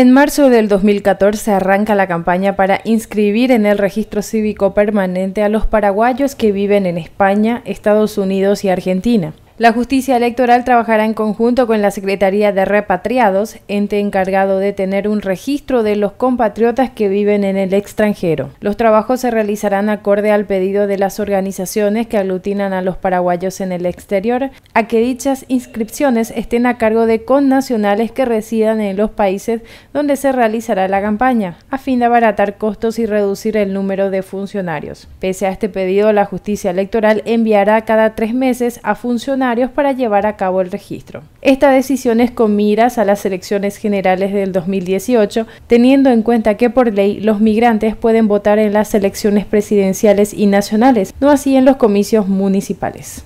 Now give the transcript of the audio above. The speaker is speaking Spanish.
En marzo del 2014 arranca la campaña para inscribir en el registro cívico permanente a los paraguayos que viven en España, Estados Unidos y Argentina. La justicia electoral trabajará en conjunto con la Secretaría de Repatriados, ente encargado de tener un registro de los compatriotas que viven en el extranjero. Los trabajos se realizarán acorde al pedido de las organizaciones que aglutinan a los paraguayos en el exterior a que dichas inscripciones estén a cargo de connacionales que residan en los países donde se realizará la campaña, a fin de abaratar costos y reducir el número de funcionarios. Pese a este pedido, la justicia electoral enviará cada tres meses a funcionarios para llevar a cabo el registro. Esta decisión es con miras a las elecciones generales del 2018, teniendo en cuenta que por ley los migrantes pueden votar en las elecciones presidenciales y nacionales, no así en los comicios municipales.